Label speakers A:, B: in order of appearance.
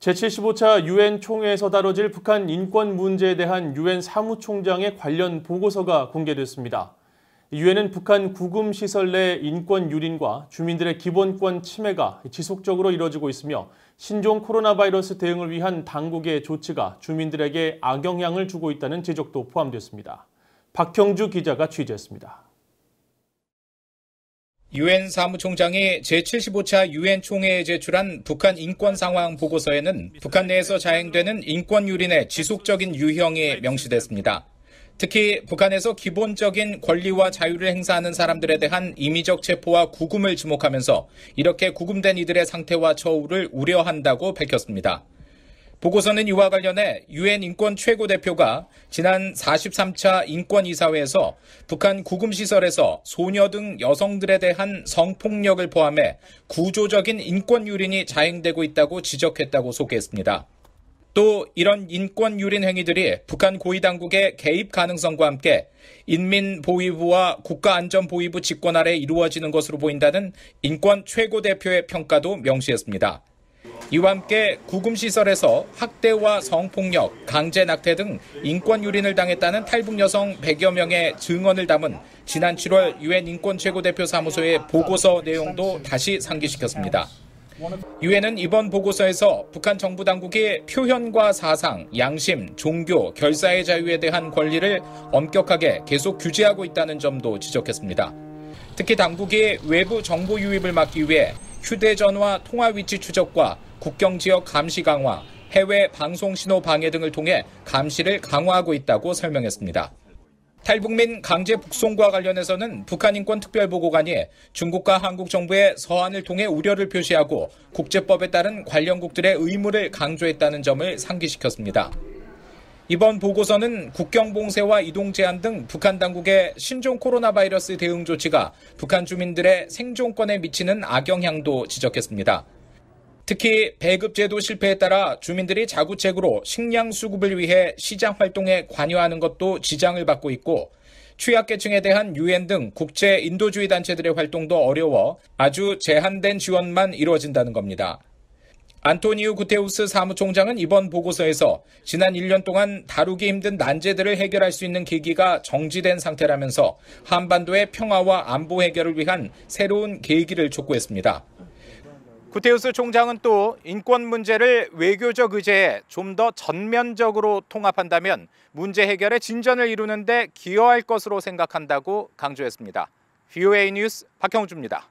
A: 제75차 유엔 총회에서 다뤄질 북한 인권 문제에 대한 유엔 사무총장의 관련 보고서가 공개됐습니다. 유엔은 북한 구금 시설 내 인권 유린과 주민들의 기본권 침해가 지속적으로 이뤄지고 있으며 신종 코로나 바이러스 대응을 위한 당국의 조치가 주민들에게 악영향을 주고 있다는 지적도 포함됐습니다. 박형주 기자가 취재했습니다.
B: 유엔 사무총장이 제75차 유엔 총회에 제출한 북한 인권 상황 보고서에는 북한 내에서 자행되는 인권 유린의 지속적인 유형이 명시됐습니다. 특히 북한에서 기본적인 권리와 자유를 행사하는 사람들에 대한 임의적 체포와 구금을 주목하면서 이렇게 구금된 이들의 상태와 처우를 우려한다고 밝혔습니다. 보고서는 이와 관련해 유엔 인권 최고대표가 지난 43차 인권이사회에서 북한 구금시설에서 소녀 등 여성들에 대한 성폭력을 포함해 구조적인 인권유린이 자행되고 있다고 지적했다고 소개했습니다. 또 이런 인권유린 행위들이 북한 고위당국의 개입 가능성과 함께 인민보위부와 국가안전보위부 집권 아래 이루어지는 것으로 보인다는 인권 최고대표의 평가도 명시했습니다. 이와 함께 구금시설에서 학대와 성폭력, 강제 낙태 등 인권 유린을 당했다는 탈북 여성 100여 명의 증언을 담은 지난 7월 유엔 인권 최고대표 사무소의 보고서 내용도 다시 상기시켰습니다. 유엔은 이번 보고서에서 북한 정부 당국이 표현과 사상, 양심, 종교, 결사의 자유에 대한 권리를 엄격하게 계속 규제하고 있다는 점도 지적했습니다. 특히 당국이 외부 정보 유입을 막기 위해 휴대전화 통화 위치 추적과 국경 지역 감시 강화, 해외 방송 신호 방해 등을 통해 감시를 강화하고 있다고 설명했습니다. 탈북민 강제 북송과 관련해서는 북한인권특별보고관이 중국과 한국 정부의 서한을 통해 우려를 표시하고 국제법에 따른 관련국들의 의무를 강조했다는 점을 상기시켰습니다. 이번 보고서는 국경 봉쇄와 이동 제한 등 북한 당국의 신종 코로나 바이러스 대응 조치가 북한 주민들의 생존권에 미치는 악영향도 지적했습니다. 특히 배급 제도 실패에 따라 주민들이 자구책으로 식량 수급을 위해 시장 활동에 관여하는 것도 지장을 받고 있고 취약계층에 대한 유엔 등 국제 인도주의 단체들의 활동도 어려워 아주 제한된 지원만 이루어진다는 겁니다. 안토니우 구테우스 사무총장은 이번 보고서에서 지난 1년 동안 다루기 힘든 난제들을 해결할 수 있는 계기가 정지된 상태라면서 한반도의 평화와 안보 해결을 위한 새로운 계기를 촉구했습니다. 구테우스 총장은 또 인권 문제를 외교적 의제에 좀 더 전면적으로 통합한다면 문제 해결에 진전을 이루는데 기여할 것으로 생각한다고 강조했습니다. VOA 뉴스 박형주입니다.